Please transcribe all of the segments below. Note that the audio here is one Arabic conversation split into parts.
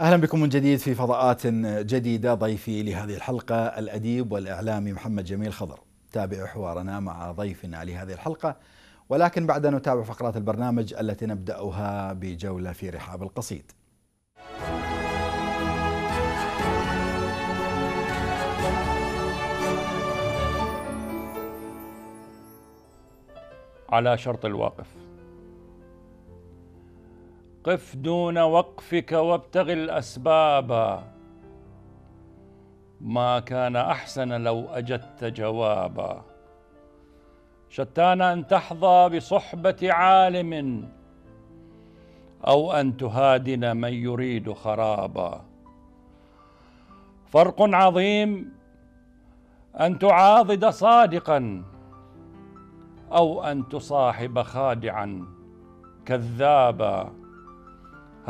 اهلا بكم من جديد في فضاءات جديده ضيفي لهذه الحلقه الاديب والاعلامي محمد جميل خضر. تابعوا حوارنا مع ضيفنا لهذه الحلقه ولكن بعد ان نتابع فقرات البرنامج التي نبداها بجوله في رحاب القصيد. على شرط الواقف قف دون وقفك وابتغ الاسباب ما كان احسن لو اجدت جوابا شتان ان تحظى بصحبه عالم او ان تهادن من يريد خرابا فرق عظيم ان تعاضد صادقا او ان تصاحب خادعا كذابا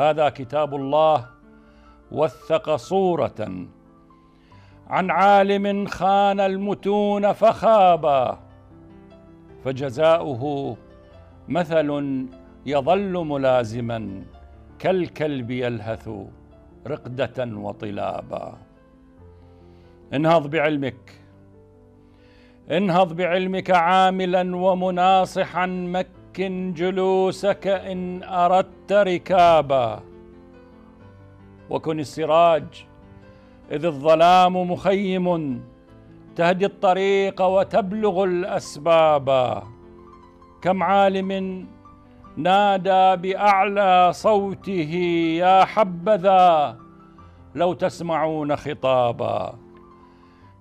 هذا كتاب الله وثق صوره عن عالم خان المتون فخابا فجزاؤه مثل يظل ملازما كالكلب يلهث رقده وطلابا انهض بعلمك انهض بعلمك عاملا ومناصحا مك مكن جلوسك إن أردت ركابا وكن السراج إذ الظلام مخيم تهدي الطريق وتبلغ الأسباب كم عالم نادى بأعلى صوته يا حبذا لو تسمعون خطابا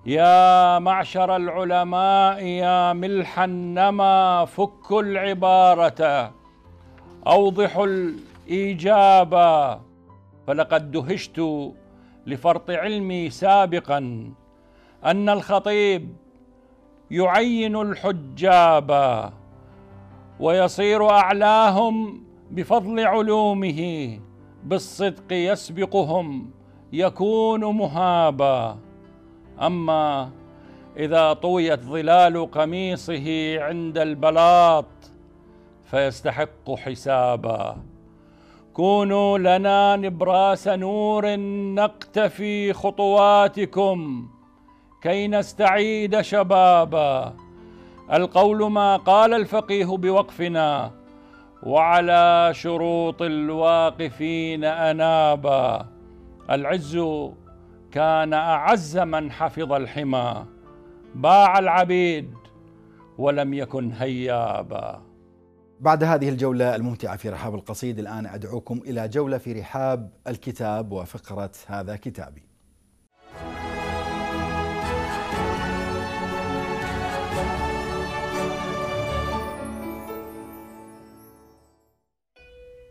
يا معشر العلماء يا ملح النما فكوا العبارة أوضحوا الإجابة فلقد دهشت لفرط علمي سابقا أن الخطيب يعين الحجاب ويصير أعلاهم بفضل علومه بالصدق يسبقهم يكون مهابا أما إذا طويت ظلال قميصه عند البلاط فيستحق حسابا كونوا لنا نبراس نور نقتفي خطواتكم كي نستعيد شبابا القول ما قال الفقيه بوقفنا وعلى شروط الواقفين انابا العز كان اعز من حفظ الحمى باع العبيد ولم يكن هيابا بعد هذه الجولة الممتعة في رحاب القصيد الآن أدعوكم إلى جولة في رحاب الكتاب وفقرة هذا كتابي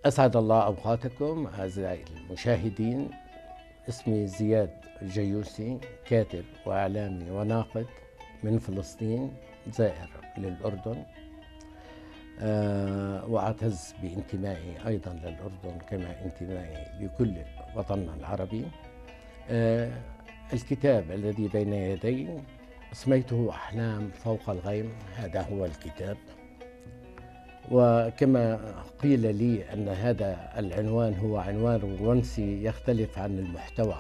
أسعد الله أوقاتكم أعزائي المشاهدين اسمي زياد الجيوسي كاتب وإعلامي وناقد من فلسطين زائر للأردن آه، وأعتز بانتمائي أيضا للأردن كما انتمائي لكل وطننا العربي آه، الكتاب الذي بين يدي سميته أحلام فوق الغيم هذا هو الكتاب وكما قيل لي أن هذا العنوان هو عنوان رومانسي يختلف عن المحتوى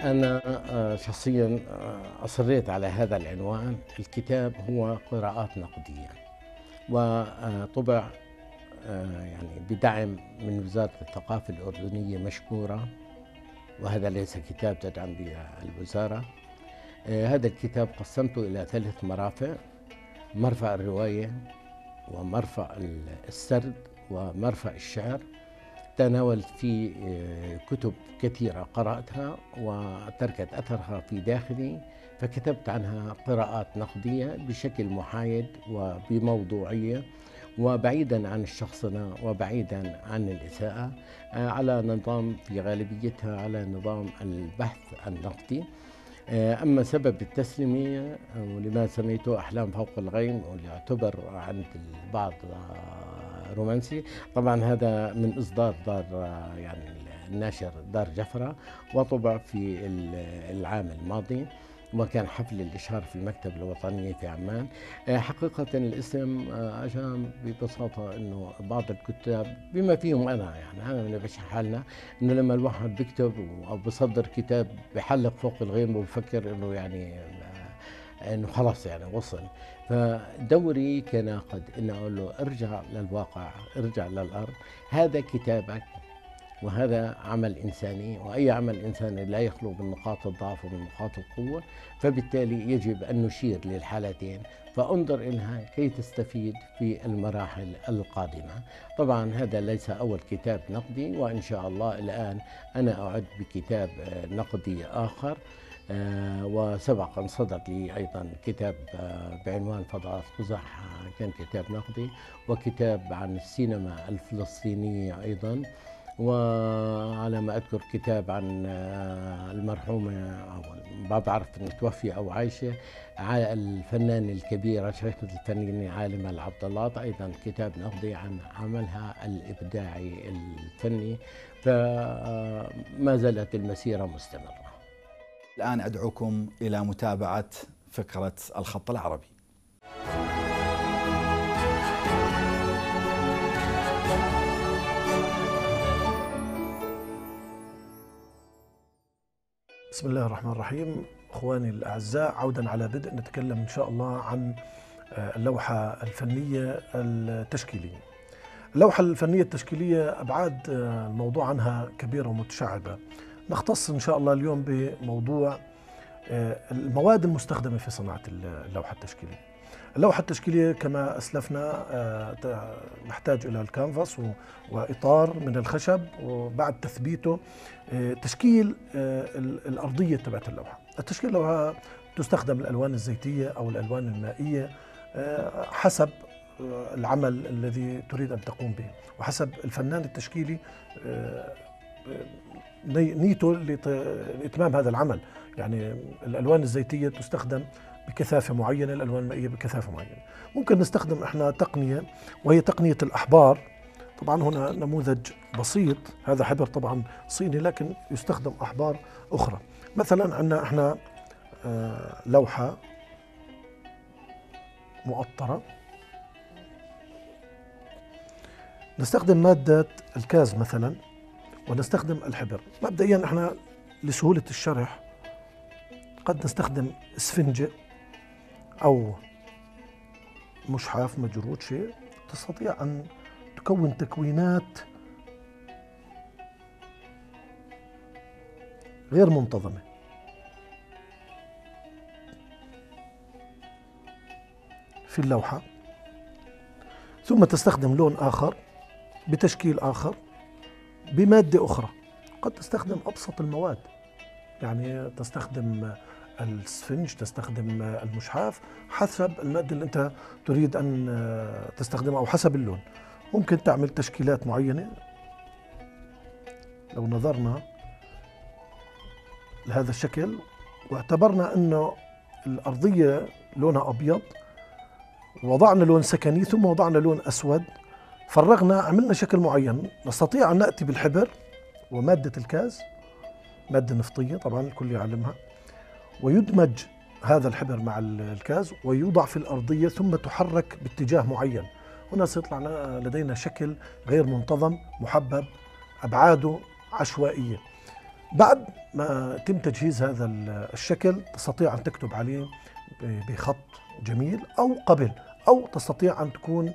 أنا آه، شخصيا آه، أصريت على هذا العنوان الكتاب هو قراءات نقدية وطبع آه، يعني بدعم من وزارة الثقافة الأردنية مشكورة وهذا ليس كتاب تدعم به الوزارة هذا الكتاب قسمته إلى ثلاث مرافق مرفع الرواية ومرفع السرد ومرفع الشعر تناولت في آه، كتب كثيرة قرأتها وتركت أثرها في داخلي فكتبت عنها قراءات نقدية بشكل محايد وبموضوعية وبعيدا عن الشخصنة وبعيدا عن الإساءة آه، على نظام في غالبيتها على نظام البحث النقدي آه، أما سبب التسليمية ولما سميته أحلام فوق الغيم واللي يعتبر عند البعض رومانسي طبعا هذا من إصدار دار يعني الناشر دار جفرة وطبع في العام الماضي وكان حفل الإشهار في المكتبة الوطنية في عمان آه، حقيقة الاسم آه، أجا ببساطة أنه بعض الكتاب بما فيهم أنا يعني أنا من بشح حالنا أنه لما الواحد بيكتب أو بصدر كتاب بحلق فوق الغيم وبفكر أنه يعني آه، أنه خلاص يعني وصل فدوري كناقد ان اقول له ارجع للواقع ارجع للارض هذا كتابك وهذا عمل انساني واي عمل انساني لا يخلو من نقاط الضعف ومن نقاط القوه فبالتالي يجب ان نشير للحالتين فانظر الها كي تستفيد في المراحل القادمه. طبعا هذا ليس اول كتاب نقدي وان شاء الله الان انا اعد بكتاب نقدي اخر آه، وسبق أن صدر لي أيضا كتاب آه، بعنوان فضاءات قزح كان كتاب نقدي وكتاب عن السينما الفلسطينية أيضا وعلى ما أذكر كتاب عن آه، المرحومة أو ما بعرف إن توفي أو عايشة الفنان الكبيرة شركه الفنانين عالمة العبد الله أيضا كتاب نقدي عن عملها الإبداعي الفني فما زالت المسيرة مستمرة الآن أدعوكم إلى متابعة فكرة الخط العربي بسم الله الرحمن الرحيم اخواني الاعزاء عودا على بدء نتكلم ان شاء الله عن آه، اللوحه الفنيه التشكيليه. اللوحه الفنيه التشكيليه ابعاد آه، الموضوع عنها كبيره ومتشعبه. نختص إن شاء الله اليوم بموضوع آه، المواد المستخدمة في صناعة اللوحة التشكيلية اللوحة التشكيلية كما أسلفنا نحتاج آه، إلى الكانفاس وإطار من الخشب وبعد تثبيته آه، تشكيل الأرضية تبعت اللوحة التشكيل اللوحة تستخدم الألوان الزيتية أو الألوان المائية حسب العمل الذي تريد أن تقوم به وحسب الفنان التشكيلي نيته لاتمام هذا العمل يعني الالوان الزيتيه تستخدم بكثافه معينه الالوان المائيه بكثافه معينه ممكن نستخدم احنا تقنيه وهي تقنيه الاحبار طبعا هنا نموذج بسيط هذا حبر طبعا صيني لكن يستخدم احبار اخرى مثلا عندنا احنا آه، لوحه مؤطره نستخدم ماده الكاز مثلا ونستخدم الحبر مبدئيا احنا لسهولة الشرح قد نستخدم اسفنجة أو مشحاف مجرود شيء تستطيع أن تكون تكوينات غير منتظمة في اللوحة ثم تستخدم لون آخر بتشكيل آخر بمادة أخرى قد تستخدم أبسط المواد يعني تستخدم السفنج تستخدم المشحاف حسب المادة اللي أنت تريد أن تستخدمها أو حسب اللون ممكن تعمل تشكيلات معينة لو نظرنا لهذا الشكل واعتبرنا أنه الأرضية لونها أبيض وضعنا لون سكني ثم وضعنا لون أسود فرغنا عملنا شكل معين نستطيع أن نأتي بالحبر ومادة الكاز مادة نفطية طبعا الكل يعلمها ويدمج هذا الحبر مع الكاز ويوضع في الأرضية ثم تحرك باتجاه معين هنا سيطلع لدينا شكل غير منتظم محبب أبعاده عشوائية بعد ما تم تجهيز هذا الشكل تستطيع أن تكتب عليه بخط جميل أو قبل أو تستطيع أن تكون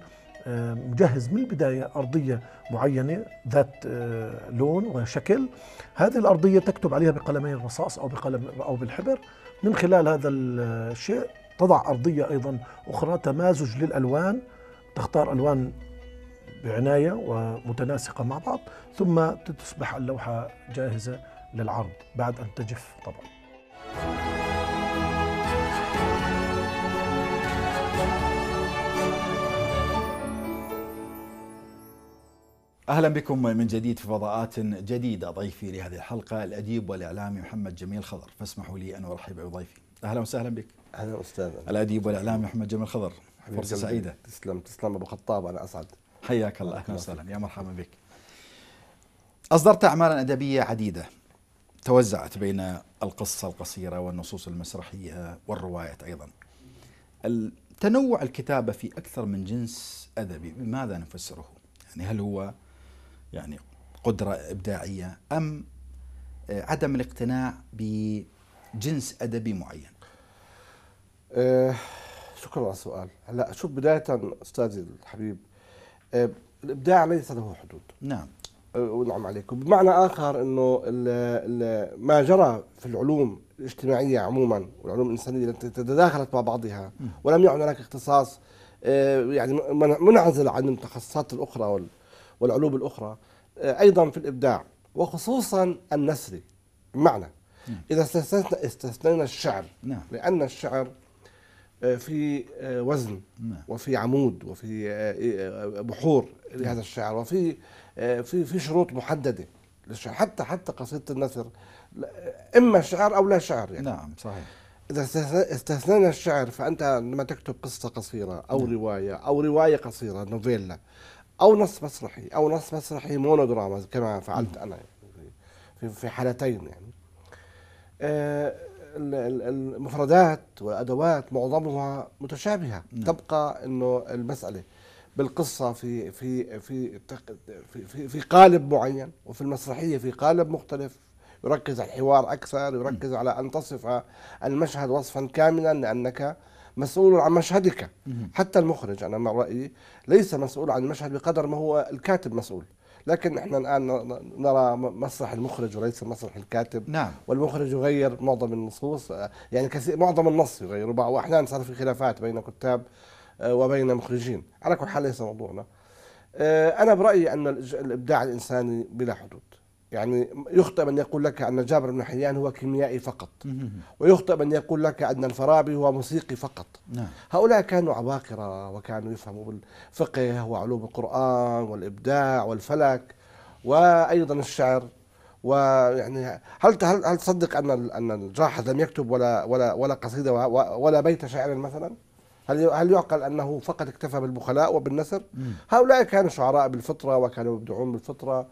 مجهز من البداية أرضية معينة ذات آه، لون وشكل هذه الأرضية تكتب عليها بقلمي الرصاص أو بقلم أو بالحبر من خلال هذا الشيء آه، تضع أرضية أيضا أخرى تمازج للألوان تختار ألوان بعناية ومتناسقة مع بعض ثم تصبح اللوحة جاهزة للعرض بعد أن تجف طبعا اهلا بكم من جديد في فضاءات جديده ضيفي لهذه الحلقه الاديب والاعلامي محمد جميل خضر فاسمحوا لي ان ارحب بضيفي اهلا وسهلا بك اهلا استاذ الاديب والاعلامي محمد جميل خضر فرصه سعيده تسلم تسلم ابو خطاب انا اسعد حياك الله اهلا وسهلا يا مرحبا بك اصدرت اعمالا ادبيه عديده توزعت بين القصه القصيره والنصوص المسرحيه والروايات ايضا تنوع الكتابه في اكثر من جنس ادبي بماذا نفسره يعني هل هو يعني قدرة إبداعية أم آه، عدم الاقتناع بجنس أدبي معين أه شكرا على السؤال هلا شوف بداية أستاذي الحبيب أه الإبداع ليس له حدود نعم آه، ونعم عليكم بمعنى آخر أنه ما جرى في العلوم الاجتماعية عموما والعلوم الإنسانية التي تداخلت مع بعضها ولم يعد هناك اختصاص آه، يعني منعزل عن التخصصات الأخرى والعلوم الأخرى آه، أيضا في الإبداع وخصوصا النثري بمعنى نعم. إذا استثنينا استثنينا الشعر نعم. لأن الشعر آه، في آه، وزن نعم. وفي عمود وفي بحور لهذا الشعر وفي في في شروط محدده للشعر حتى حتى قصيده النثر اما شعر او لا شعر يعني نعم صحيح اذا استثنينا الشعر فانت لما تكتب قصه قصيره او نعم. روايه او روايه قصيره نوفيلا او نص مسرحي او نص مسرحي مونودراما كما فعلت انا يعني في في حالتين يعني آه، المفردات والادوات معظمها متشابهه نعم. تبقى انه المساله بالقصه في في في في في قالب معين وفي المسرحيه في قالب مختلف يركز على الحوار اكثر يركز على ان تصف المشهد وصفا كاملا لانك مسؤول عن مشهدك حتى المخرج أنا مع رأيي ليس مسؤول عن المشهد بقدر ما هو الكاتب مسؤول لكن احنا الان نرى مسرح المخرج وليس مسرح الكاتب نعم والمخرج يغير معظم النصوص آه، يعني كثير معظم النص يغيره بعض واحيانا صار في خلافات بين كتاب آه، وبين مخرجين على كل حال ليس موضوعنا آه، انا برايي ان الابداع الانساني بلا حدود يعني يخطئ من يقول لك أن جابر بن حيان هو كيميائي فقط ويخطئ من يقول لك أن الفارابي هو موسيقي فقط نعم. هؤلاء كانوا عباقرة وكانوا يفهموا بالفقه وعلوم القرآن والإبداع والفلك وأيضا الشعر ويعني هل هل هل تصدق ان ان الجاحظ لم يكتب ولا ولا ولا قصيده ولا بيت شعر مثلا؟ هل هل يعقل انه فقط اكتفى بالبخلاء وبالنثر؟ هؤلاء كانوا شعراء بالفطره وكانوا يبدعون بالفطره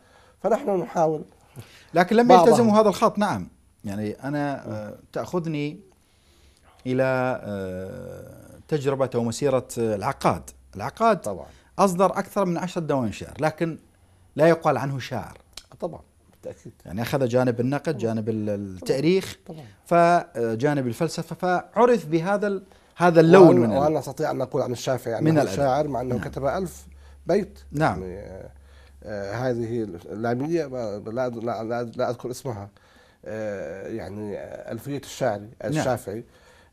فنحن نحاول لكن لم يلتزموا هذا الخط نعم يعني أنا آه، تأخذني إلى آه، تجربة أو مسيرة آه، العقاد العقاد طبعا أصدر أكثر من عشرة دواوين لكن لا يقال عنه شاعر طبعا بالتأكيد يعني أخذ جانب النقد جانب التاريخ طبعا فجانب الفلسفة فعرف بهذا هذا اللون وأنا, من وأنا أستطيع أن أقول عن الشافعي يعني من الشاعر مع أنه نعم. كتب ألف بيت نعم يعني آه، هذه اللاميه لا, لا, لا اذكر اسمها آه، يعني الفيه الشاعري الشافعي نعم.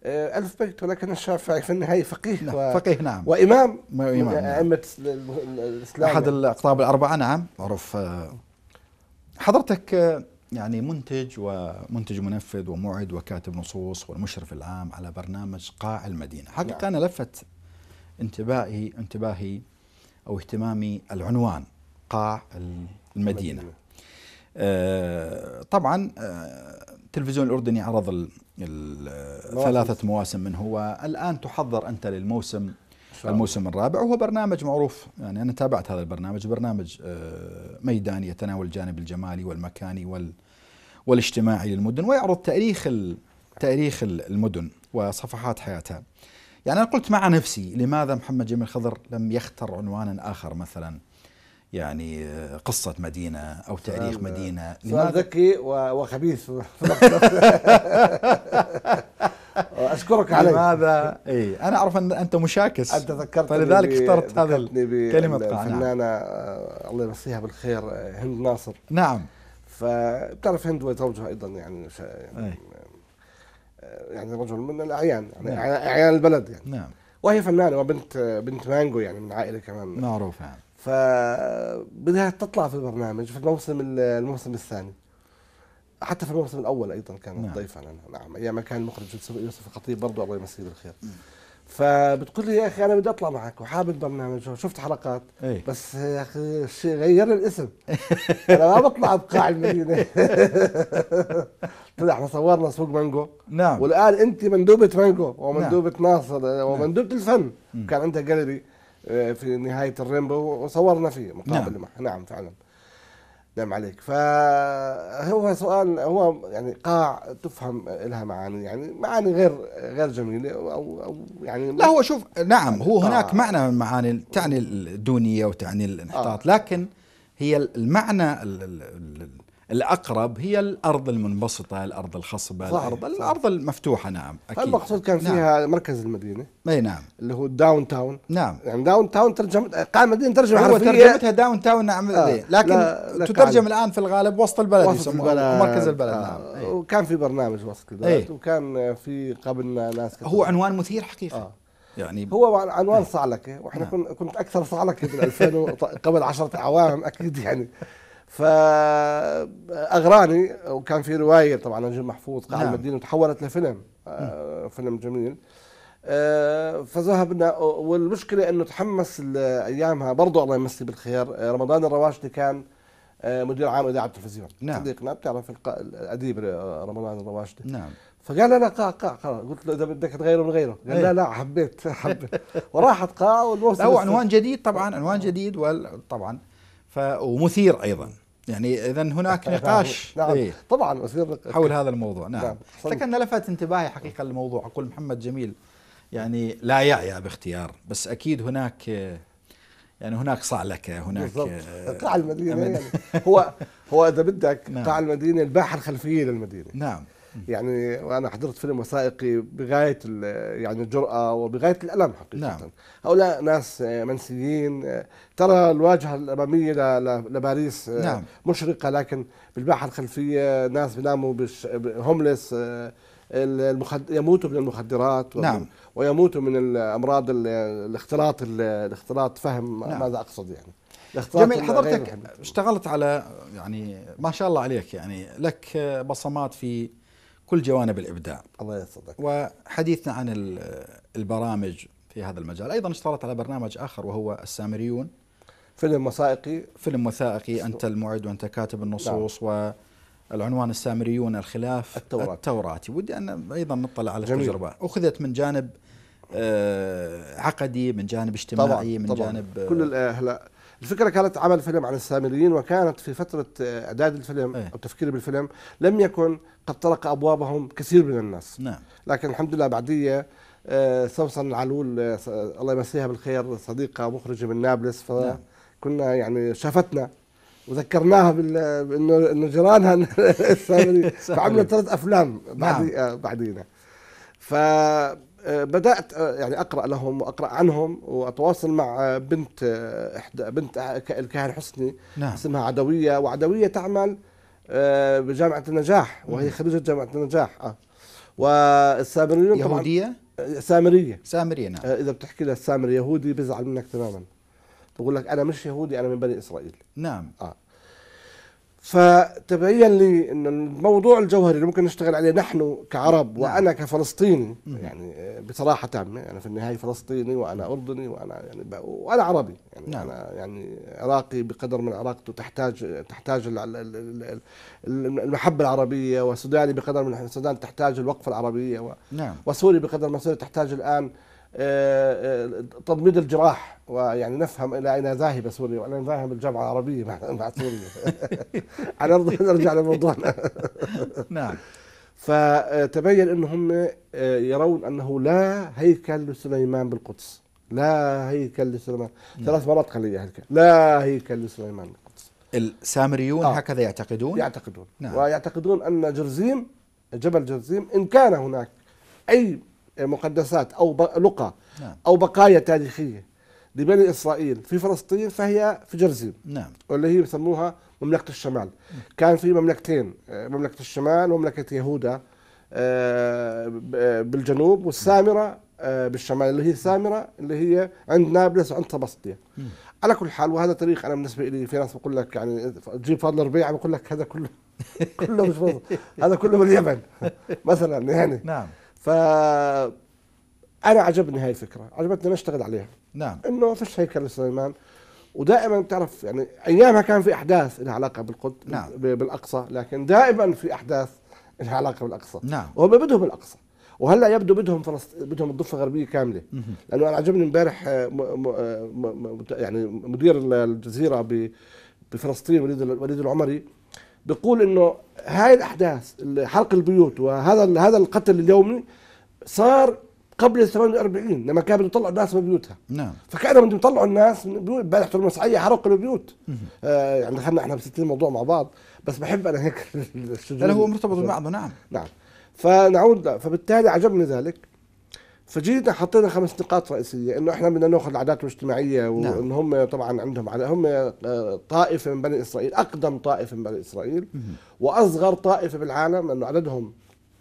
آه، ألف بيت ولكن الشافعي في النهاية فقيه نعم. و... فقيه نعم وإمام وإمام من نعم. أئمة نعم. الإسلام أحد الأقطاب الأربعة نعم معروف حضرتك يعني منتج ومنتج منفذ ومعد وكاتب نصوص والمشرف العام على برنامج قاع المدينة حقيقة نعم. أنا لفت انتباهي انتباهي أو اهتمامي العنوان قاع المدينة آه، طبعا التلفزيون آه، الأردني عرض ثلاثة مواسم من هو الآن تحضر أنت للموسم الموسم الرابع وهو برنامج معروف يعني أنا تابعت هذا البرنامج برنامج آه، ميداني يتناول الجانب الجمالي والمكاني وال والاجتماعي للمدن ويعرض تاريخ تاريخ المدن وصفحات حياتها يعني أنا قلت مع نفسي لماذا محمد جميل خضر لم يختر عنوانا آخر مثلا يعني قصة مدينة أو تاريخ سؤال مدينة سؤال ذكي وخبيث أشكرك عليه لماذا إيه أنا أعرف أن أنت مشاكس أنت ذكرتني فلذلك اخترت هذا كلمة الفنانة آه، الله يمسيها بالخير آه، هند ناصر نعم فبتعرف هند وزوجها أيضا يعني يعني, يعني رجل من الأعيان يعني نعم. أعيان البلد يعني نعم وهي فنانة وبنت بنت مانجو يعني من عائلة كمان معروفة يعني فبدها تطلع في البرنامج في الموسم الموسم الثاني حتى في الموسم الاول ايضا كان نعم. ضيفا نعم ايام كان المخرج يوسف الخطيب برضه الله يمسيه بالخير فبتقول لي يا اخي انا بدي اطلع معك وحابب البرنامج وشفت حلقات أي. بس يا اخي غير لي الاسم انا ما بطلع بقاع المدينه طلع احنا صورنا سوق مانجو نعم والان انت مندوبه مانجو نعم. ومندوبه نعم. ناصر ومندوبه الفن نعم. كان عندها جاليري آه، في نهايه الرينبو وصورنا فيه مقابل نعم. نعم فعلا نعم عليك فهو سؤال هو يعني قاع تفهم لها معاني يعني معاني غير غير جميله او او يعني لا هو شوف نعم هو آه. هناك آه. معنى من المعاني تعني الدونيه وتعني الانحطاط آه. لكن هي المعنى الاقرب هي الارض المنبسطه الارض الخصبه صح الارض صح الارض المفتوحه نعم اكيد المقصود كان نعم. فيها نعم. مركز المدينه اي نعم اللي هو داون تاون نعم يعني داون تاون ترجم قائمة المدينه ترجم هو ترجمتها داون تاون نعم آه. إيه. لكن لا تترجم الان في الغالب وسط البلد وسط البلد مركز البلد آه. نعم آه وكان في برنامج وسط البلد ايه وكان في قبلنا ناس هو عنوان مثير حقيقه آه. يعني هو عنوان إيه. صعلكه إيه. واحنا نعم. كنت اكثر صعلكه بال 2000 قبل 10 اعوام اكيد يعني فاغراني وكان في روايه طبعا نجيب محفوظ قاعد نعم. المدينه وتحولت لفيلم آه، فيلم جميل آه، فذهبنا والمشكله انه تحمس ايامها برضه الله يمسيه بالخير آه، رمضان الرواشدي كان مدير عام اذاعه التلفزيون نعم. صديقنا بتعرف الاديب رمضان الرواشدي نعم فقال لا قاع قاع قلت له اذا بدك تغيره من قال لا إيه. لا حبيت حبيت وراحت قاع والموسم هو عنوان جديد طبعا عنوان جديد طبعا ومثير ايضا يعني اذا هناك نقاش نعم إيه؟ طبعا وزير حول هذا الموضوع نعم, نعم. لكن لفت انتباهي حقيقه الموضوع اقول محمد جميل يعني لا يعيا باختيار بس اكيد هناك يعني هناك صعلكه هناك قاع آه، المدينه يعني هو هو اذا بدك نعم. قاع المدينه الباحه الخلفيه للمدينه نعم يعني وانا حضرت فيلم وثائقي بغايه يعني الجراه وبغايه الالم حقيقه نعم. هؤلاء ناس منسيين ترى الواجهه الاماميه لباريس آه، نعم. مشرقه لكن بالباحه الخلفيه ناس بيناموا هوملس آه، المخد... يموتوا من المخدرات و... نعم. ويموتوا من الامراض ال... الاختلاط ال... الاختلاط فهم نعم. ماذا اقصد يعني جميل حضرتك اشتغلت على يعني ما شاء الله عليك يعني لك بصمات في كل جوانب الابداع الله يسعدك وحديثنا عن البرامج في هذا المجال ايضا اشتغلت على برنامج اخر وهو السامريون فيلم وثائقي فيلم وثائقي انت المعد وانت كاتب النصوص نعم. والعنوان السامريون الخلاف التوراتي, التوراتي. ودي ان ايضا نطلع على جميل. التجربه اخذت من جانب آه، عقدي من جانب اجتماعي طبعًا. من طبعًا. جانب آه، كل هلا الفكره كانت عمل فيلم عن السامريين وكانت في فتره آه، اعداد الفيلم إيه. او تفكيري بالفيلم لم يكن قد طرق ابوابهم كثير من الناس نعم لكن الحمد لله بعديه سوسن آه، العلول آه، الله يمسيها بالخير صديقه مخرجه من نابلس فكنا نعم. يعني شافتنا وذكرناها بانه انه جيرانها فعملت ثلاث افلام بعد نعم. بعدينا ف آه، بدات آه، يعني اقرا لهم واقرا عنهم واتواصل مع آه، بنت احدى بنت الكاهن حسني نعم. اسمها عدويه وعدويه تعمل بجامعه النجاح وهي خريجه جامعه النجاح اه والسامريون يهوديه؟ طبعاً سامريه سامريه نعم اذا بتحكي لها السامري يهودي بيزعل منك تماما بقول لك انا مش يهودي انا من بني اسرائيل نعم اه فتبين لي ان الموضوع الجوهري اللي ممكن نشتغل عليه نحن كعرب نعم. وانا كفلسطيني يعني بصراحه تامه انا في النهايه فلسطيني وانا اردني وانا يعني وانا عربي يعني نعم. انا يعني عراقي بقدر من عراقته تحتاج تحتاج المحبه العربيه وسوداني بقدر من السودان تحتاج الوقفه العربيه نعم. وسوري بقدر ما سوريا تحتاج الان آه، آه، تضميد الجراح ويعني نفهم الى اين ذاهبه سوريا والى ذاهب الجامعه العربيه مع, سوريا على ارض نرجع لموضوعنا نعم فتبين انه هم آه، يرون انه لا هيكل لسليمان بالقدس لا هيكل لسليمان نعم. ثلاث مرات قال لي هيكل لا هيكل لسليمان بالقدس السامريون آه. هكذا يعتقدون يعتقدون نعم. ويعتقدون ان جرزيم جبل جرزيم ان كان هناك اي مقدسات أو لقى نعم. أو بقايا تاريخية لبني إسرائيل في فلسطين فهي في جرزيم نعم واللي هي بسموها مملكة الشمال كان في مملكتين مملكة الشمال ومملكة يهودا آه، آه، بالجنوب والسامرة آه، بالشمال اللي هي سامرة اللي هي عند نابلس وعند طبسطية على كل حال وهذا تاريخ أنا بالنسبة لي في ناس بقول لك يعني تجيب فضل ربيعة بقول لك هذا كله كله مش هذا كله من اليمن مثلا يعني نعم ف انا عجبني هاي الفكره عجبتني نشتغل عليها نعم انه فيش هيكل لسليمان ودائما بتعرف يعني ايامها كان في احداث لها علاقه بالقد نعم. بالاقصى لكن دائما في احداث لها علاقه بالاقصى نعم وهم بدهم الاقصى وهلا يبدو بدهم فلسطين بدهم الضفه الغربيه كامله مه. لانه انا عجبني امبارح آه، آه، يعني مدير الجزيره بفلسطين وليد وليد العمري بيقول انه هاي الاحداث حرق البيوت وهذا هذا القتل اليومي صار قبل ال 48 لما كانوا بده يطلعوا الناس من بيوتها نعم فكانوا بدهم يطلعوا الناس من بيوت امبارح المسعيه حرقوا البيوت آه يعني دخلنا احنا بستين موضوع مع بعض بس بحب انا هيك لا هو مرتبط ببعضه نعم. نعم نعم فنعود فبالتالي عجبني ذلك فجينا حطينا خمس نقاط رئيسيه انه احنا بدنا ناخذ العادات الاجتماعيه نعم. وان هم طبعا عندهم على هم آه، طائفه من بني اسرائيل اقدم طائفه من بني اسرائيل واصغر طائفه بالعالم لانه عددهم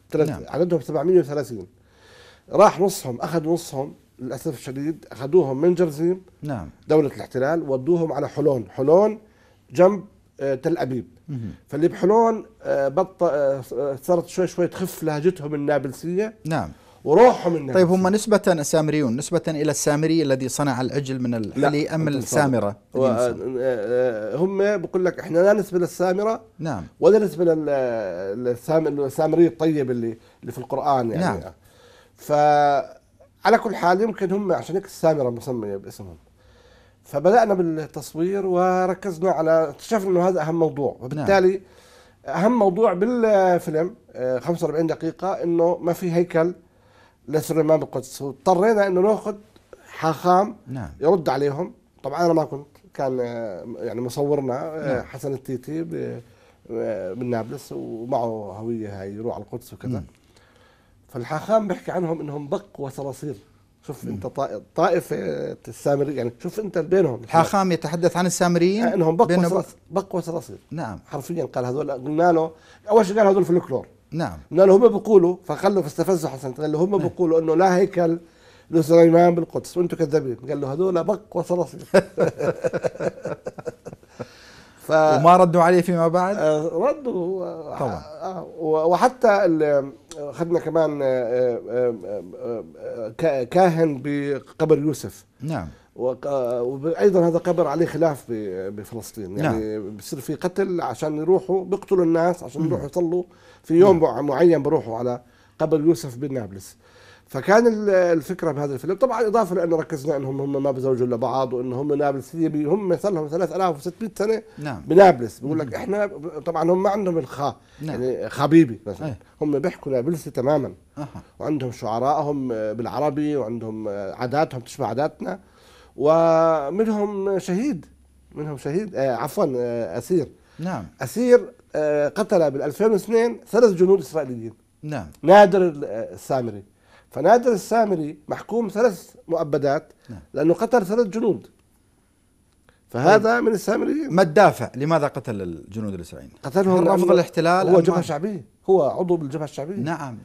تلت... نعم. عددهم 730 راح نصهم اخذ نصهم للاسف الشديد اخذوهم من جرزيم نعم دوله الاحتلال ودوهم على حلون حلون جنب آه، تل ابيب فاللي بحلون آه، بط صارت شوي شوي تخف لهجتهم النابلسيه نعم وروحهم النابلسي طيب هم نسبة السامريون نسبة إلى السامري الذي صنع العجل من الحلي أم السامرة و... آه، آه، هم بقول لك إحنا لا نسبة للسامرة نعم ولا نسبة للسامري الطيب اللي, اللي في القرآن يعني نعم. فعلى كل حال يمكن هم عشان هيك السامرة مسمية باسمهم فبدأنا بالتصوير وركزنا على اكتشفنا أنه هذا أهم موضوع نعم. وبالتالي نعم. أهم موضوع بالفيلم 45 آه، دقيقة أنه ما في هيكل لسليمان بالقدس القدس واضطرينا انه ناخذ حاخام نعم. يرد عليهم طبعا انا ما كنت كان يعني مصورنا آه، نعم. حسن التيتي آه، من نابلس ومعه هويه هاي يروح على القدس وكذا فالحاخام بيحكي عنهم انهم بق وصراصير شوف مم. انت طائفه السامري يعني شوف انت بينهم حاخام يتحدث عن السامريين آه، انهم بق بق وصراصير نعم حرفيا قال هذول قلنا له اول شيء قال هذول فلكلور نعم لانه هم بيقولوا فخلوا فاستفزوا حسن قال له هم نعم. بيقولوا انه لا هيكل لسليمان بالقدس وانتم كذابين قال له هذول بق وصراصير ف... وما ردوا عليه فيما بعد؟ آه، ردوا طبعا آه، آه، وحتى اخذنا كمان كاهن بقبر يوسف نعم وايضا هذا قبر عليه خلاف بفلسطين يعني نعم. بصير في قتل عشان يروحوا بيقتلوا الناس عشان يروحوا يصلوا في يوم نعم. معين بروحوا على قبر يوسف بن نابلس فكان الفكره بهذا الفيلم طبعا اضافه لانه ركزنا انهم هم ما بزوجوا لبعض وان هم نابلس هم صار لهم 3600 سنه نعم. بنابلس بقول لك احنا طبعا هم ما عندهم الخا نعم. يعني خبيبي مثلا ايه. هم بيحكوا نابلسي تماما أه. وعندهم شعرائهم بالعربي وعندهم عاداتهم تشبه عاداتنا ومنهم شهيد منهم شهيد آه عفوا آه اسير نعم اسير آه قتل بال 2002 ثلاث جنود اسرائيليين نعم نادر آه، السامري فنادر السامري محكوم ثلاث مؤبدات نعم. لانه قتل ثلاث جنود فهذا نعم. من السامريين ما الدافع لماذا قتل الجنود الاسرائيليين؟ قتلهم رفض الاحتلال هو جبهه شعبيه هو عضو بالجبهه الشعبيه نعم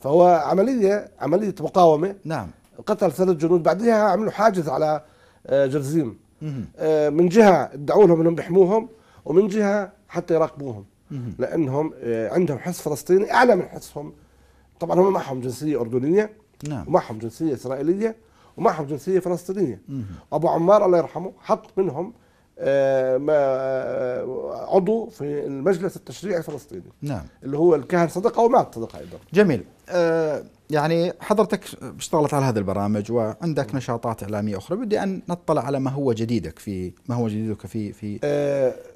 فهو عمليه عمليه مقاومه نعم قتل ثلاث جنود بعدها عملوا حاجز على آه، جرزيم آه، من جهه ادعوا لهم انهم بيحموهم ومن جهه حتى يراقبوهم لانهم آه، عندهم حس فلسطيني اعلى من حسهم طبعا هم معهم جنسيه اردنيه نعم ومعهم جنسيه اسرائيليه ومعهم جنسيه فلسطينيه ابو عمار الله يرحمه حط منهم آه، ما آه، عضو في المجلس التشريعي الفلسطيني نعم اللي هو الكاهن صدقه ومع صدقه ايضا جميل آه، يعني حضرتك اشتغلت على هذه البرامج وعندك نعم. نشاطات اعلاميه اخرى بدي ان نطلع على ما هو جديدك في ما هو جديدك في في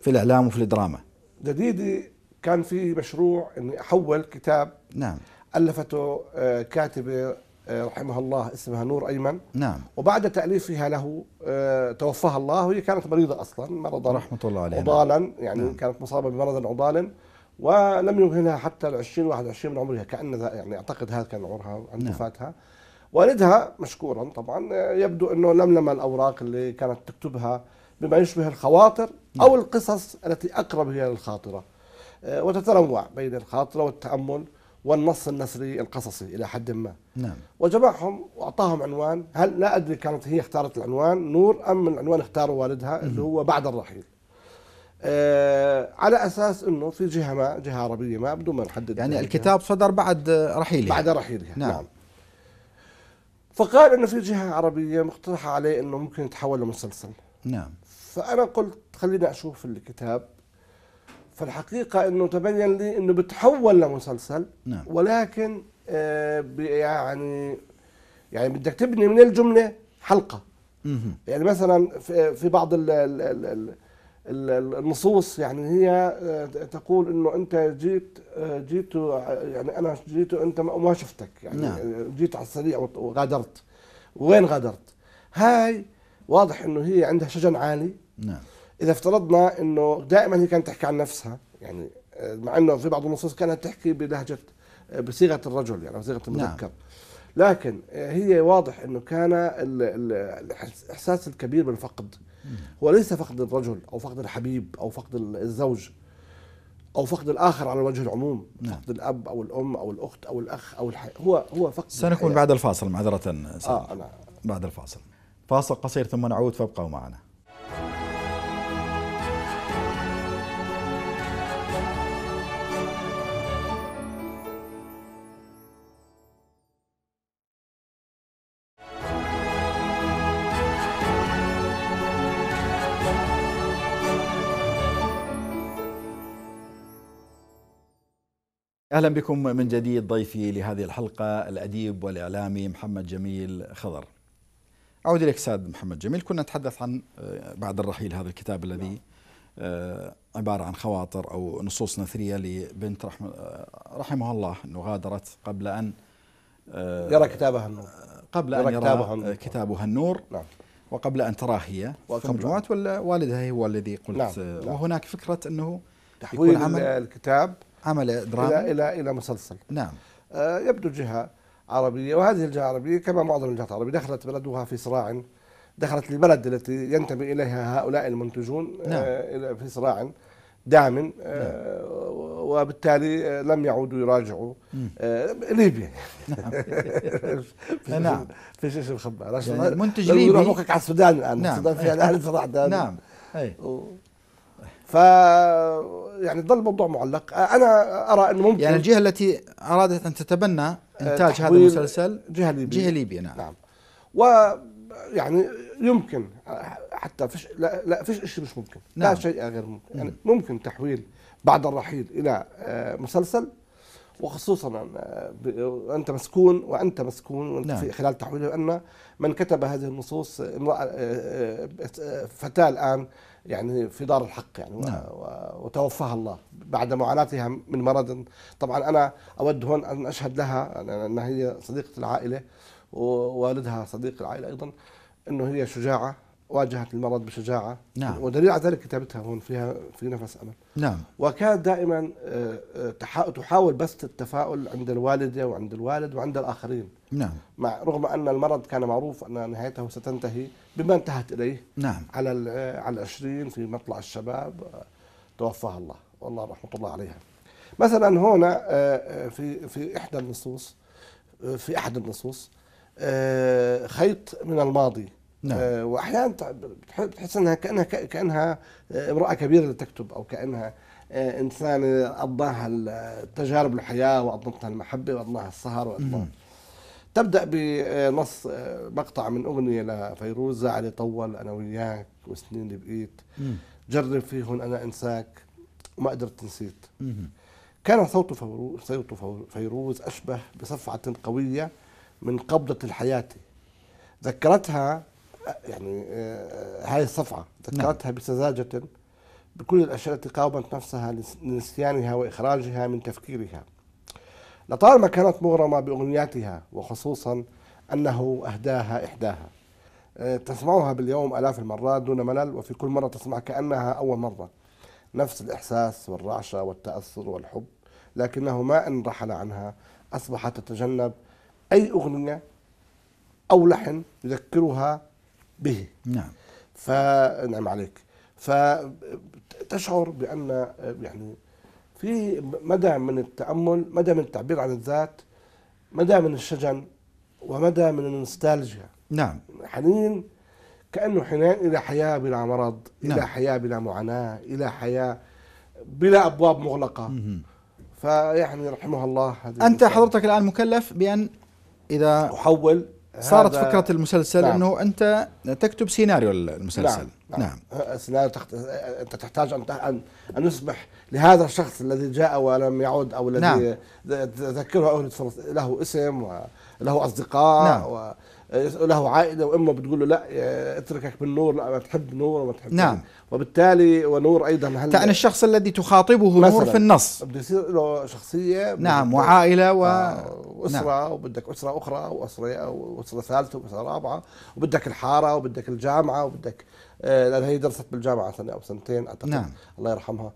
في الاعلام وفي الدراما جديدي كان في مشروع اني احول كتاب نعم الفته كاتبه آه، رحمها الله اسمها نور أيمن نعم وبعد تأليفها له آه، توفاها الله وهي كانت مريضة أصلا مرضا رحمة الله عليها نعم. عضالا يعني نعم. كانت مصابة بمرض عضال ولم يمكنها حتى ال 20 21 من عمرها كأن يعني أعتقد هذا كان عمرها عند نعم. وفاتها والدها مشكورا طبعا آه، يبدو أنه لملم الأوراق اللي كانت تكتبها بما يشبه الخواطر نعم. أو القصص التي أقرب هي للخاطرة وتتنوع بين الخاطرة والتأمل والنص النثري القصصي الى حد ما نعم وجمعهم واعطاهم عنوان هل لا ادري كانت هي اختارت العنوان نور ام العنوان اختاره والدها اللي هو بعد الرحيل آه، على اساس انه في جهه ما جهه عربيه ما بدون ما نحدد يعني الكتاب صدر بعد رحيلها بعد رحيلها نعم, نعم. فقال انه في جهه عربيه مقترحه عليه انه ممكن يتحول لمسلسل نعم فانا قلت خليني اشوف الكتاب فالحقيقة أنه تبين لي أنه بتحول لمسلسل نعم. ولكن آه، يعني يعني بدك تبني من الجملة حلقة مه. يعني مثلا في بعض ال ال ال النصوص يعني هي آه، تقول انه انت جيت آه، جيت يعني انا جيت أنت ما شفتك يعني نعم. جيت على السريع وغادرت وين غادرت هاي واضح انه هي عندها شجن عالي نعم اذا افترضنا انه دائما هي كانت تحكي عن نفسها يعني آه، مع انه في بعض النصوص كانت تحكي بلهجه آه، بصيغه الرجل يعني بصيغه نعم. المذكر نعم. لكن آه، هي واضح انه كان الاحساس الكبير بالفقد هو ليس فقد الرجل او فقد الحبيب او فقد الزوج او فقد الاخر على وجه العموم نعم. فقد الاب او الام او الاخت او الاخ او الحي... هو هو فقد سنكون بعد الفاصل معذره آه أنا بعد الفاصل فاصل قصير ثم نعود فابقوا معنا اهلا بكم من جديد ضيفي لهذه الحلقه الاديب والاعلامي محمد جميل خضر. اعود اليك استاذ محمد جميل، كنا نتحدث عن آه، بعد الرحيل هذا الكتاب الذي آه، عباره عن خواطر او نصوص نثريه لبنت رحم آه، رحمه الله انه غادرت قبل ان يرى كتابها النور قبل ان يرى كتابها النور, كتابها النور نعم. وقبل ان تراه هي مجموعات ولا والدها هو الذي قلت نعم. نعم. وهناك فكره انه تحويل الكتاب عمل درامي الى الى الى مسلسل نعم آه، يبدو جهه عربيه وهذه الجهه العربيه كما معظم الجهات العربيه دخلت بلدها في صراع دخلت البلد التي ينتمي اليها هؤلاء المنتجون آه، نعم. في صراع دام آه، نعم. وبالتالي لم يعودوا يراجعوا آه ليبيا نعم في شيء الخبر يعني المنتج ليبي موقعك على السودان الان نعم. السودان فيها الاهلي صراحه نعم و... ف يعني ظل الموضوع معلق انا ارى انه ممكن يعني الجهه التي ارادت ان تتبنى انتاج هذا المسلسل جهه ليبيا جهه ليبيا نعم نعم و يعني يمكن حتى فيش لا, لا فيش شيء مش ممكن نعم. لا شيء غير ممكن يعني نعم. ممكن تحويل بعد الرحيل الى مسلسل وخصوصا انت مسكون وانت مسكون وانت نعم. في خلال تحويله ان من كتب هذه النصوص فتاه الان يعني في دار الحق يعني نعم. وتوفاها الله بعد معاناتها من مرض طبعا انا اود هون ان اشهد لها انها هي صديقه العائله ووالدها صديق العائله ايضا انه هي شجاعه واجهت المرض بشجاعة نعم. ودليل على ذلك كتابتها هون فيها في نفس أمل نعم وكانت دائما آه، آه، تحاول بث التفاؤل عند الوالدة وعند الوالد وعند الآخرين نعم مع رغم أن المرض كان معروف أن نهايته ستنتهي بما انتهت إليه نعم على آه، على العشرين في مطلع الشباب توفاها الله والله رحمة الله عليها مثلا هنا في في إحدى النصوص في أحد النصوص خيط من الماضي نعم. آه، واحيانا بتحس انها كانها كانها آه، امراه كبيره اللي تكتب او كانها آه، انسان اضناها التجارب الحياه واضنتها المحبه واضناها السهر واضناها تبدا بنص مقطع من اغنيه لفيروز زعلي طول انا وياك وسنين بقيت جرب فيهن انا انساك وما قدرت نسيت كان صوت صوت فيروز اشبه بصفعه قويه من قبضه الحياه ذكرتها يعني هذه آه، الصفعة ذكرتها نعم. بسذاجة بكل الأشياء التي قاومت نفسها لنسيانها وإخراجها من تفكيرها لطالما كانت مغرمة بأغنياتها وخصوصا أنه أهداها إحداها آه، تسمعها باليوم آلاف المرات دون ملل وفي كل مرة تسمع كأنها أول مرة نفس الإحساس والرعشة والتأثر والحب لكنه ما إن رحل عنها أصبحت تتجنب أي أغنية أو لحن يذكرها به نعم فنعم عليك فتشعر بأن يعني في مدى من التأمل مدى من التعبير عن الذات مدى من الشجن ومدى من النوستالجيا نعم حنين كأنه حنين إلى حياة بلا مرض نعم. إلى حياة بلا معاناة إلى حياة بلا أبواب مغلقة مم. فيعني رحمه الله هذه أنت حضرتك الآن مكلف بأن إذا أحول صارت فكرة المسلسل نعم. أنه أنت تكتب سيناريو المسلسل نعم, نعم. نعم. تخت... أنت تحتاج أن, أن أن يصبح لهذا الشخص الذي جاء ولم يعد أو الذي نعم. تذكره له اسم وله أصدقاء نعم. و... له عائده وامه بتقول له لا اتركك بالنور لا انا تحب نور وما تحب نعم وبالتالي ونور ايضا هل تعني يعني الشخص الذي تخاطبه نور في النص بده يصير له شخصيه نعم وعائله و... واسره نعم. وبدك اسره اخرى واسره واسره ثالثه واسره رابعه وبدك الحاره وبدك الجامعه وبدك آه، لان هي درست بالجامعه سنه او سنتين اعتقد نعم. الله يرحمها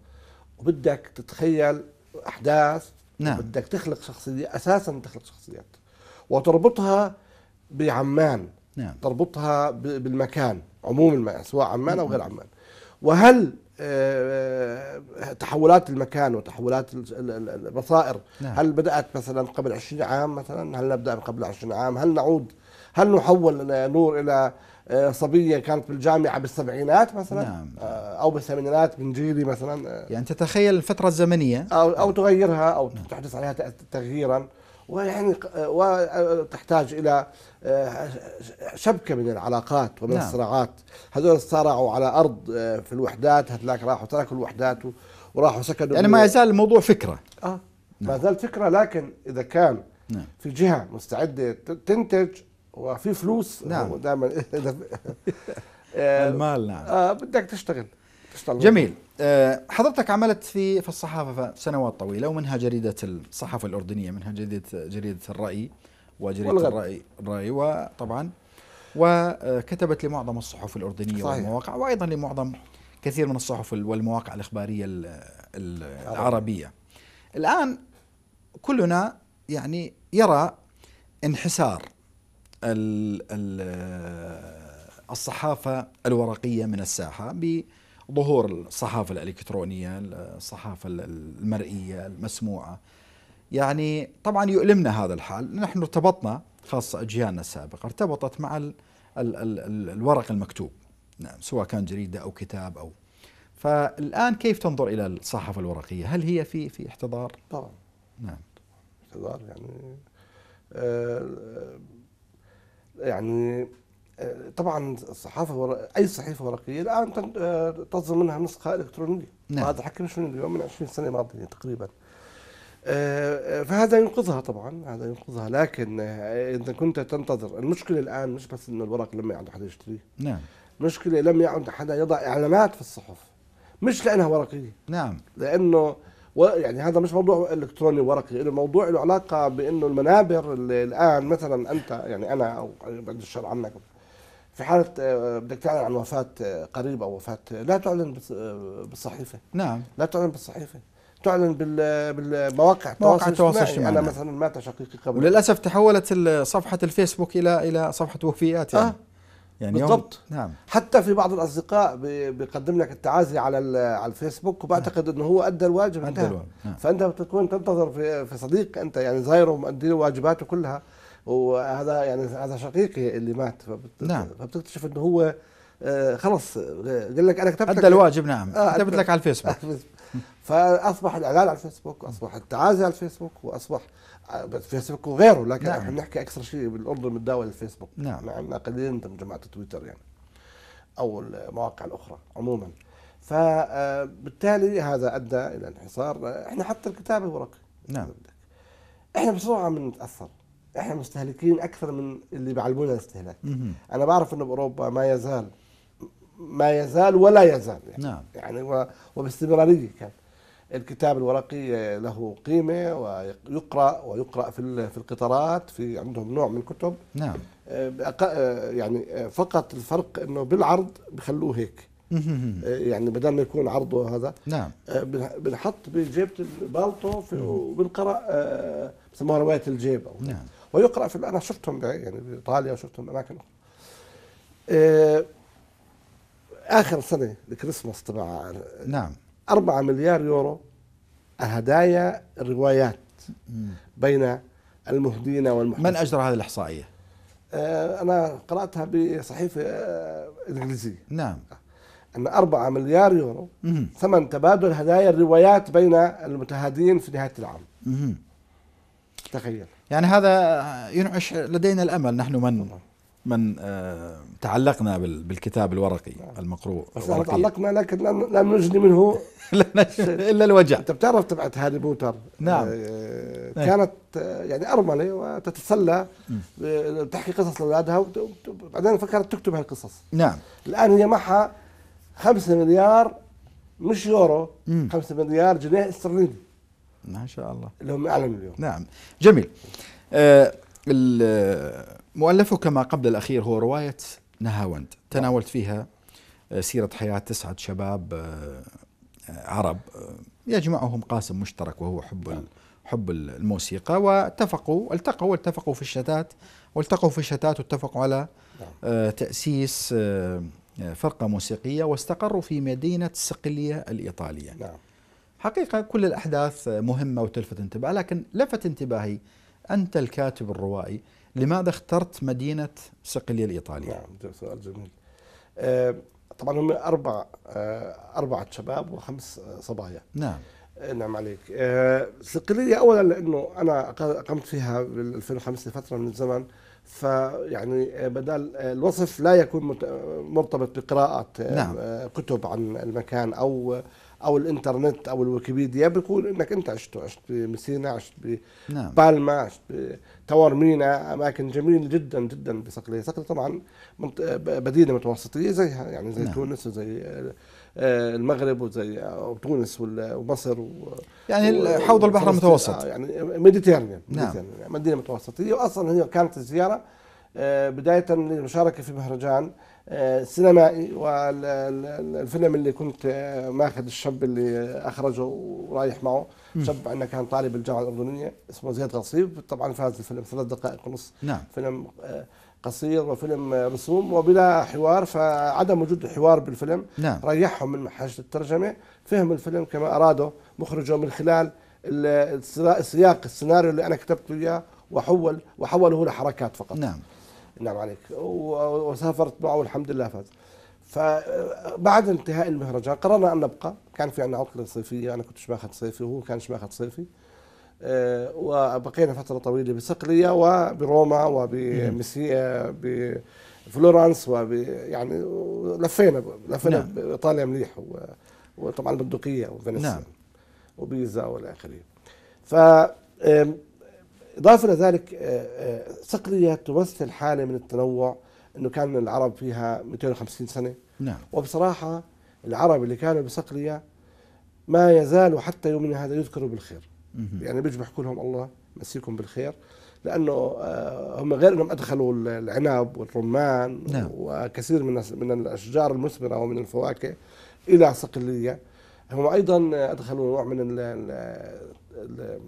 وبدك تتخيل احداث نعم بدك تخلق شخصيه اساسا تخلق شخصيات وتربطها بعمان نعم. تربطها بالمكان عموم عموما سواء عمان او غير عمان وهل آه، آه، تحولات المكان وتحولات البصائر نعم. هل بدات مثلا قبل 20 عام مثلا هل نبدا قبل 20 عام هل نعود هل نحول نور الى آه، صبيه كانت بالجامعه بالسبعينات مثلا نعم. او بالثمانينات من جيلي مثلا يعني تتخيل الفتره الزمنيه او او تغيرها او نعم. تحدث عليها تغييرا ويعني وتحتاج الى آه، شبكه من العلاقات ومن نعم. الصراعات هذول صارعوا على ارض آه، في الوحدات هتلاك راحوا تركوا الوحدات وراحوا سكنوا يعني ما يزال الموضوع فكره اه نعم. ما زال فكره لكن اذا كان نعم. في جهه مستعده تنتج وفي فلوس نعم دائما المال نعم آه, آه، بدك تشتغل جميل آه، حضرتك عملت في في الصحافه سنوات طويله ومنها جريده الصحافه الاردنيه منها جريده جريده الراي وجريده والغد. الراي الراي وطبعا وكتبت آه، لمعظم الصحف الاردنيه صحيح. والمواقع وايضا لمعظم كثير من الصحف والمواقع الاخباريه العربيه الان كلنا يعني يرى انحسار آه، الصحافه الورقيه من الساحه ب ظهور الصحافة الإلكترونية الصحافة المرئية المسموعة يعني طبعا يؤلمنا هذا الحال نحن ارتبطنا خاصة أجيالنا السابقة ارتبطت مع الـ الـ الـ الـ الورق المكتوب نعم سواء كان جريدة أو كتاب أو فالآن كيف تنظر إلى الصحافة الورقية هل هي في في احتضار؟ طبعا نعم احتضار يعني آه يعني طبعا الصحافه ورق... اي صحيفه ورقيه الان آه، تصدر منها نسخه الكترونيه نعم. بعد حكينا شنو اليوم من 20 سنه ماضيه تقريبا آه، آه، فهذا ينقذها طبعا هذا ينقذها لكن اذا كنت تنتظر المشكله الان مش بس انه الورق لم يعد حدا يشتريه نعم المشكله لم يعد حدا يضع اعلانات في الصحف مش لانها ورقيه نعم لانه و يعني هذا مش موضوع الكتروني ورقي له موضوع له علاقه بانه المنابر اللي الان مثلا انت يعني انا او بعد الشر عنك في حالة آه، بدك تعلن عن وفاة آه، قريب أو وفاة آه، لا تعلن بالصحيفة نعم لا تعلن بالصحيفة تعلن بالمواقع التواصل الاجتماعي انا مثلا مات شقيقي قبل وللاسف تحولت صفحه الفيسبوك الى الى صفحه وفيات يعني, آه. يعني بالضبط نعم حتى في بعض الاصدقاء بيقدم لك التعازي على على الفيسبوك وبعتقد آه. انه هو ادى الواجب ادى الواجب نعم. فانت بتكون تنتظر في, في صديق انت يعني زايره ومؤدي واجباته كلها وهذا يعني هذا شقيقي اللي مات فبت... نعم فبتكتشف انه هو آه، خلص قال لك انا كتبت ادى الواجب نعم آه كتبت لك على الفيسبوك فاصبح الاعلان على الفيسبوك اصبح التعازي على الفيسبوك واصبح آه، فيسبوك وغيره لكن نعم. احنا نحكي اكثر شيء بالاردن متداول الفيسبوك نعم مع عندنا قليل من جماعه تويتر يعني او المواقع الاخرى عموما فبالتالي آه، هذا ادى الى انحصار احنا حتى الكتابه ورق نعم احنا بسرعه بنتاثر احنا مستهلكين اكثر من اللي بيعلمونا الاستهلاك انا بعرف انه باوروبا ما يزال ما يزال ولا يزال يعني نعم يعني وباستمراريه كان الكتاب الورقي له قيمه ويقرا ويقرا في في القطارات في عندهم نوع من الكتب نعم آه، آه، يعني فقط الفرق انه بالعرض بخلوه هيك آه، يعني بدل ما يكون عرضه هذا نعم بنحط بجيبه البالطو وبنقرا بسموها روايه الجيب نعم ويقرأ في أنا شفتهم يعني بإيطاليا وشفتهم أماكن أخرى آه، آخر سنة لكريسماس تبع نعم 4 مليار يورو هدايا الروايات بين المهدين والمحدثين من أجرى هذه الإحصائية؟ آه، أنا قرأتها بصحيفة آه، إنجليزية نعم أن 4 مليار يورو ثمن تبادل هدايا الروايات بين المتهادين في نهاية العام تخيل يعني هذا ينعش لدينا الامل نحن من من آه، تعلقنا بالكتاب الورقي نعم. المقروء بس تعلقنا لكن لم نجني منه الا الوجع انت بتعرف تبعت هاري بوتر نعم. آه، نعم كانت آه، يعني ارمله وتتسلى تحكي قصص لاولادها وبعدين فكرت تكتب هالقصص نعم الان هي معها 5 مليار مش يورو 5 مليار جنيه استرليني ما شاء الله اللي هم اعلنوا اليوم نعم جميل آه مؤلفه كما قبل الاخير هو روايه نهاوند تناولت فيها آه، سيره حياه تسعه شباب آه، آه، عرب يجمعهم قاسم مشترك وهو حب نعم. حب الموسيقى واتفقوا التقوا والتفقوا في الشتات والتقوا في الشتات واتفقوا على نعم. تأسيس فرقة موسيقية واستقروا في مدينة صقلية الإيطالية نعم. حقيقة كل الأحداث مهمة وتلفت انتباه لكن لفت انتباهي أنت الكاتب الروائي لماذا اخترت مدينة صقلية الإيطالية؟ نعم سؤال جميل آه، طبعا هم أربع آه، أربعة شباب وخمس صبايا نعم آه، نعم عليك صقلية أولا لأنه أنا أقمت فيها بال 2005 فترة من الزمن فيعني بدل الوصف لا يكون مرتبط بقراءة نعم. كتب عن المكان أو او الانترنت او الويكيبيديا بيكون انك انت عشت عشت بمسينا عشت ببالما نعم. عشت بتورمينا اماكن جميله جدا جدا بصقليه، صقليه طبعا مدينه متوسطيه زيها يعني زي نعم. تونس وزي آه، آه، المغرب وزي آه، تونس ومصر و يعني حوض البحر المتوسط يعني ميديتيرنيا نعم. يعني مدينه متوسطيه واصلا هي كانت الزياره بدايه للمشاركه في مهرجان السينما والفيلم اللي كنت ماخذ الشاب اللي اخرجه ورايح معه شاب عندنا كان طالب الجامعه الاردنيه اسمه زياد غصيب طبعا فاز الفيلم ثلاث دقائق ونص نعم فيلم آه، قصير وفيلم آه، رسوم وبلا حوار فعدم وجود حوار بالفيلم نعم. ريحهم من حاجه الترجمه فهم الفيلم كما اراده مخرجه من خلال السياق السيناريو اللي انا كتبته اياه وحول وحوله لحركات فقط نعم نعم عليك وسافرت معه والحمد لله فاز فبعد انتهاء المهرجان قررنا ان نبقى كان في عندنا عطله صيفيه انا كنت باخذ صيفي وهو كان باخذ صيفي آه، وبقينا فتره طويله بصقليه وبروما وبمسيا آه، بفلورنس وب يعني لفينا لفينا نعم. بايطاليا مليح وطبعا البندقيه وفينيسيا نعم. وبيزا والى اخره ف إضافة إلى ذلك آه، آه، صقلية تمثل حالة من التنوع أنه كان العرب فيها 250 سنة نعم وبصراحة العرب اللي كانوا بصقلية ما يزالوا حتى يومنا هذا يذكروا بالخير مه. يعني بيجوا بيحكوا لهم الله مسيكم بالخير لانه آه، هم غير انهم ادخلوا العنب والرمان نعم. وكثير من من الاشجار المثمره ومن الفواكه الى صقليه هم ايضا ادخلوا نوع من ال ال ال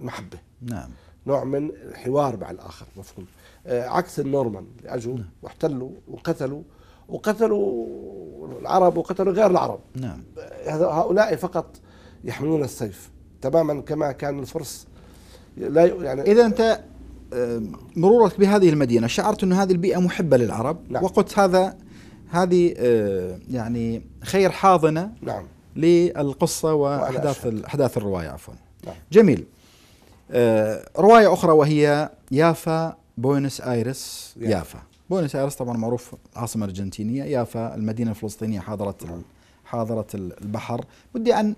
محبه نعم نوع من الحوار مع الاخر مفهوم آه، عكس النورمان اللي اجوا نعم. واحتلوا وقتلوا وقتلوا العرب وقتلوا غير العرب نعم آه، هؤلاء فقط يحملون السيف تماما كما كان الفرس لا يعني اذا انت آه، مرورك بهذه المدينه شعرت أن هذه البيئه محبه للعرب نعم. وقلت هذا هذه يعني خير حاضنه نعم للقصه واحداث احداث الروايه عفوا نعم. جميل آه، رواية أخرى وهي يافا بوينس آيرس يافا, بوينس آيرس طبعا معروف عاصمة أرجنتينية يافا المدينة الفلسطينية حاضرة حاضرة البحر ودي أن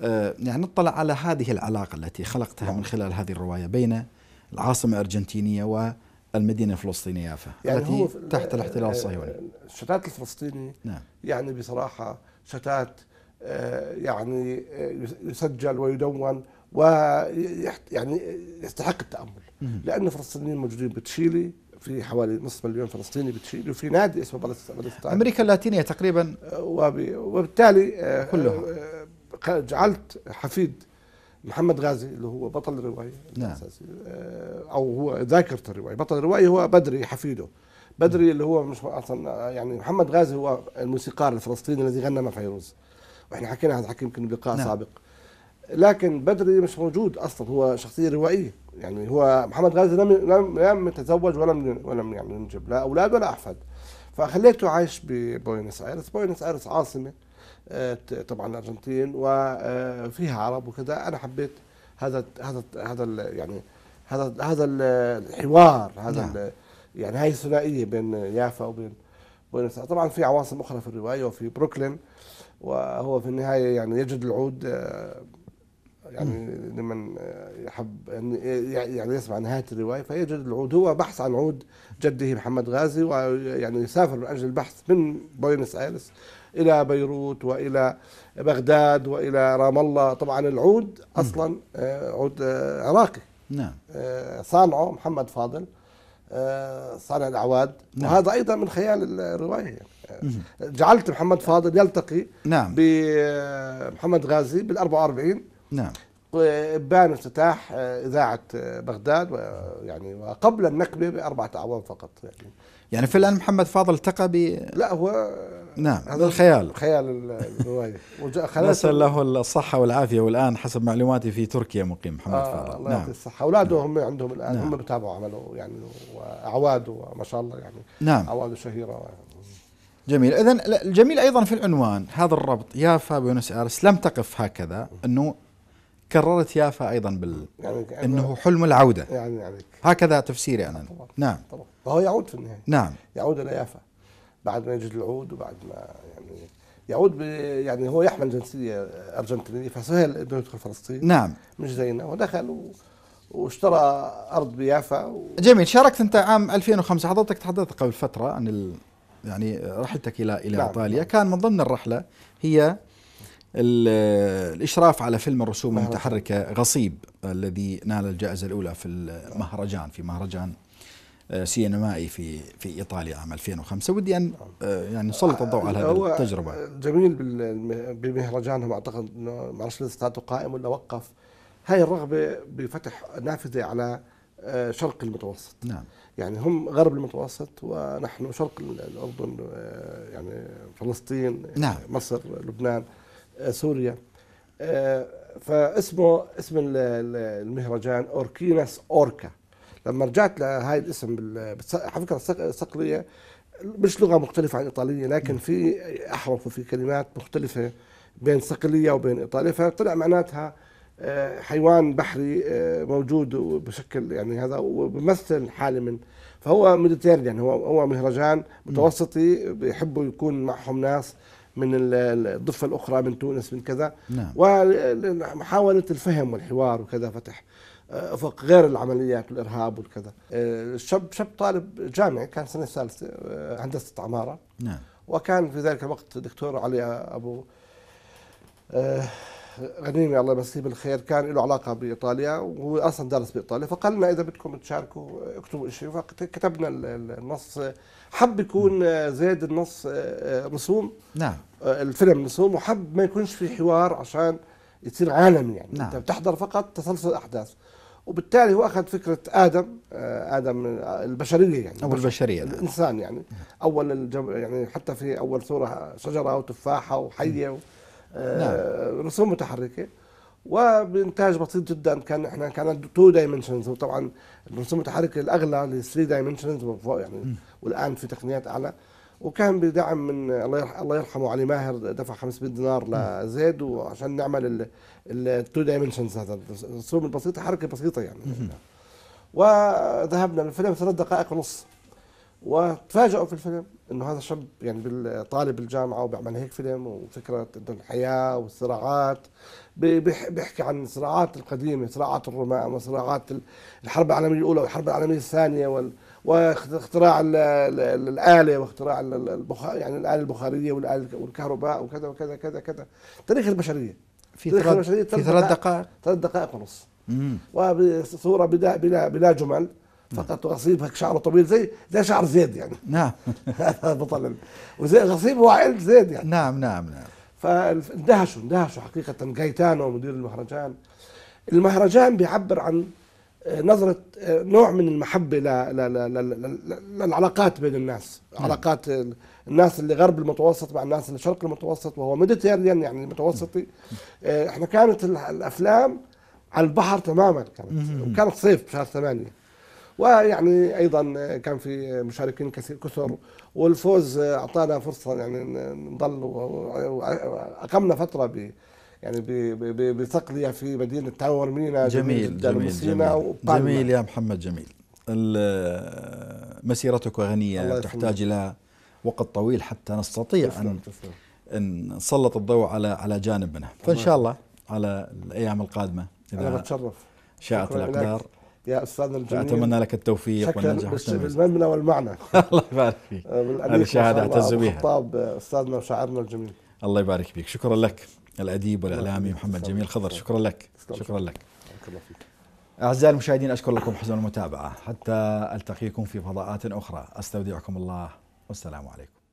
آه، يعني نطلع على هذه العلاقة التي خلقتها من خلال هذه الرواية بين العاصمة الأرجنتينية والمدينة الفلسطينية يافا يعني التي هو تحت الاحتلال آه، الصهيوني الشتات الفلسطيني نعم. يعني بصراحة شتات يعني يسجل ويدون ويعني يعني يستحق التامل لان الفلسطينيين موجودين بتشيلي في حوالي نصف مليون فلسطيني بتشيلي وفي نادي اسمه بلسطين امريكا اللاتينيه تقريبا آه، وبالتالي آه، كلها آه، جعلت حفيد محمد غازي اللي هو بطل الروايه نعم. او هو ذاكره الروايه بطل الروايه هو بدري حفيده بدري اللي هو مش اصلا يعني محمد غازي هو الموسيقار الفلسطيني الذي غنى مع فيروز واحنا حكينا هذا الحكي يمكن بلقاء نعم. سابق لكن بدري مش موجود اصلا هو شخصيه روائيه يعني هو محمد غازي لم لم لم يتزوج ولم ولم يعني ينجب لا اولاد ولا احفاد فخليته عايش ببوينس ايرس بوينس ايرس عاصمه آه، طبعا الارجنتين وفيها آه، عرب وكذا انا حبيت هذا هذا هذا يعني هذا هذا الحوار هذا نعم. يعني هاي الثنائيه بين يافا وبين بوينس طبعا في عواصم اخرى في الروايه وفي بروكلين وهو في النهايه يعني يجد العود آه، يعني لمن يحب يعني يسمع نهايه الروايه فيجد العود هو بحث عن عود جده محمد غازي ويعني يسافر من اجل البحث من بوينس ايرس الى بيروت والى بغداد والى رام الله طبعا العود اصلا آه، عود آه، عراقي نعم آه، صانعه محمد فاضل صانع الاعواد نعم. وهذا ايضا من خيال الروايه يعني. جعلت محمد فاضل يلتقي نعم بمحمد غازي بال 44 نعم بان افتتاح اذاعه بغداد ويعني وقبل النكبه باربعه اعوام فقط يعني يعني في الان محمد فاضل التقى ب لا هو نعم هذا الخيال خيال الروايه نسال له الصحه والعافيه والان حسب معلوماتي في تركيا مقيم محمد آه فاضل الله نعم الصحه اولاده نعم. هم عندهم الان نعم. هم بتابعوا عمله يعني واعواده ما شاء الله يعني نعم اعواده شهيره جميل اذا الجميل ايضا في العنوان هذا الربط يافا فابيونس ارس لم تقف هكذا انه كررت يافا ايضا بال يعني انه يعني حلم العوده يعني عليك هكذا تفسيري انا طبعا نعم طبعا وهو يعود في النهايه نعم يعود الى يافا بعد ما يجد العود وبعد ما يعني يعود يعني هو يحمل جنسيه ارجنتينيه فسهل انه يدخل فلسطين نعم مش زينا ودخل و واشترى ارض بيافا و... جميل شاركت انت عام 2005 حضرتك تحدثت قبل فتره عن ال... يعني رحلتك الى الى نعم. ايطاليا نعم. كان من ضمن الرحله هي الاشراف على فيلم الرسوم المتحركه غصيب الذي نال الجائزه الاولى في المهرجان في مهرجان آه، سينمائي في في ايطاليا عام 2005 ودي ان آه، يعني نسلط الضوء على هذه التجربه جميل بمهرجانهم اعتقد انه ما استطاعته قائم ولا وقف هاي الرغبه بفتح نافذه على آه، شرق المتوسط نعم يعني هم غرب المتوسط ونحن شرق الاردن يعني فلسطين نعم. مصر لبنان آه، سوريا آه، فاسمه اسم المهرجان اوركيناس اوركا لما رجعت لهي الاسم على فكره الصقليه مش لغه مختلفه عن الايطاليه لكن في احرف وفي كلمات مختلفه بين صقليه وبين ايطاليه فطلع معناتها آه، حيوان بحري موجود بشكل يعني هذا وبمثل حاله من فهو ميديتيريان يعني هو هو مهرجان متوسطي بيحبوا يكون معهم ناس من الضفة الأخرى من تونس من كذا نعم. ومحاولة الفهم والحوار وكذا فتح أفق آه، غير العمليات والإرهاب والكذا الشاب آه، شاب طالب جامعي كان سنة ثالثة آه، هندسة عمارة نعم. وكان في ذلك الوقت دكتور علي أبو غنيمي الله يمسيه بالخير كان له علاقه بايطاليا وهو اصلا درس بايطاليا فقال لنا اذا بدكم تشاركوا اكتبوا شيء فكتبنا النص حب يكون زاد النص آه، آه، رسوم نعم آه، الفيلم رسوم وحب ما يكونش في حوار عشان يصير عالم يعني نعم. انت بتحضر فقط تسلسل احداث وبالتالي هو اخذ فكره ادم ادم البشريه يعني او البشريه نعم. الانسان يعني اول الجم... يعني حتى في اول صوره شجره وتفاحه وحيه نعم. آه، رسوم متحركه وبانتاج بسيط جدا كان احنا كانت 2 دايمنشنز وطبعا الرسوم المتحركه الاغلى ل 3 دايمنشنز يعني والان في تقنيات اعلى وكان بدعم من الله يرحمه علي ماهر دفع 500 دينار لزيد وعشان نعمل التو دايمنشنز هذا الرسوم البسيطه حركه بسيطه يعني نعم. وذهبنا للفيلم ثلاث دقائق ونص وتفاجئوا في الفيلم انه هذا شاب يعني طالب الجامعه وبيعمل هيك فيلم وفكره انه الحياه والصراعات بيحكي عن الصراعات القديمه صراعات الرومان وصراعات الحرب العالميه الاولى والحرب العالميه الثانيه واختراع الاله واختراع البخار يعني الاله البخاريه والاله والكهرباء وكذا وكذا كذا كذا تاريخ البشريه في تاريخ البشريه في ثلاث دقائق ثلاث دقائق ونص وصوره بلا بلا جمل فقط هيك شعره طويل زي زي شعر زيد يعني نعم هذا بطل وزي غصيب هو زيد يعني نعم نعم نعم فاندهشوا اندهشوا حقيقة جايتانو مدير المهرجان المهرجان بيعبر عن آه، نظرة آه، نوع من المحبة للعلاقات بين الناس نعم. علاقات الناس اللي غرب المتوسط مع الناس اللي شرق المتوسط وهو ميديتيريان يعني المتوسطي نعم. آه، احنا كانت الافلام على البحر تماما كانت وكانت صيف بشهر ثمانية ويعني ايضا كان في مشاركين كثير كثر والفوز اعطانا فرصه يعني نضل واقمنا فتره ب يعني بتقضيه في مدينه تاور مينا جميل جميل جميل, جميل يا محمد جميل مسيرتك غنيه تحتاج الى وقت طويل حتى نستطيع تسلم ان تسلم. ان نسلط الضوء على على جانب منها فان شاء الله على الايام القادمه اذا شاءت الاقدار يا استاذنا الجميل اتمنى لك التوفيق والنجاح شكرا بالمبنى والمعنى الله يبارك فيك آه، هذه شهاده اعتز بها خطاب آه، استاذنا وشاعرنا الجميل الله يبارك فيك شكرا لك الاديب والاعلامي آه، محمد جميل خضر شكرا لك شكرا لك أعزائي المشاهدين أشكر لكم حسن المتابعة حتى ألتقيكم في فضاءات أخرى أستودعكم الله والسلام عليكم